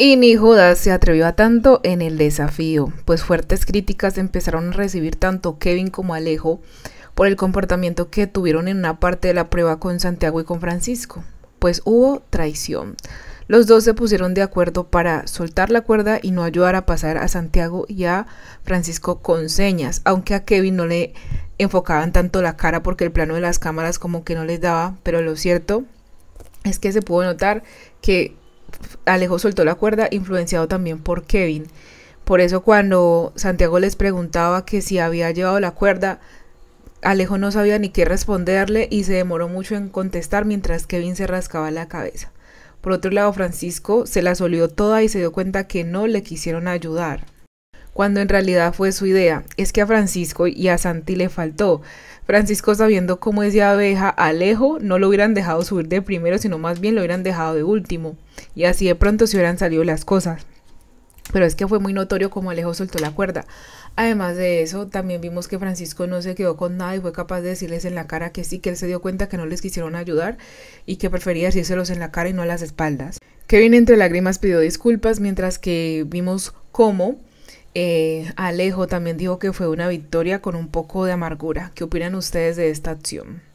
Y ni Judas se atrevió a tanto en el desafío, pues fuertes críticas empezaron a recibir tanto Kevin como Alejo por el comportamiento que tuvieron en una parte de la prueba con Santiago y con Francisco, pues hubo traición. Los dos se pusieron de acuerdo para soltar la cuerda y no ayudar a pasar a Santiago y a Francisco con señas, aunque a Kevin no le enfocaban tanto la cara porque el plano de las cámaras como que no les daba, pero lo cierto es que se pudo notar que Alejo soltó la cuerda, influenciado también por Kevin. Por eso cuando Santiago les preguntaba que si había llevado la cuerda, Alejo no sabía ni qué responderle y se demoró mucho en contestar mientras Kevin se rascaba la cabeza. Por otro lado, Francisco se la olió toda y se dio cuenta que no le quisieron ayudar. Cuando en realidad fue su idea, es que a Francisco y a Santi le faltó. Francisco sabiendo cómo es de abeja, Alejo no lo hubieran dejado subir de primero, sino más bien lo hubieran dejado de último y así de pronto se hubieran salido las cosas. Pero es que fue muy notorio como Alejo soltó la cuerda. Además de eso, también vimos que Francisco no se quedó con nada y fue capaz de decirles en la cara que sí, que él se dio cuenta que no les quisieron ayudar y que prefería decírselos en la cara y no a las espaldas. Kevin entre lágrimas pidió disculpas mientras que vimos cómo eh, Alejo también dijo que fue una victoria con un poco de amargura. ¿Qué opinan ustedes de esta acción?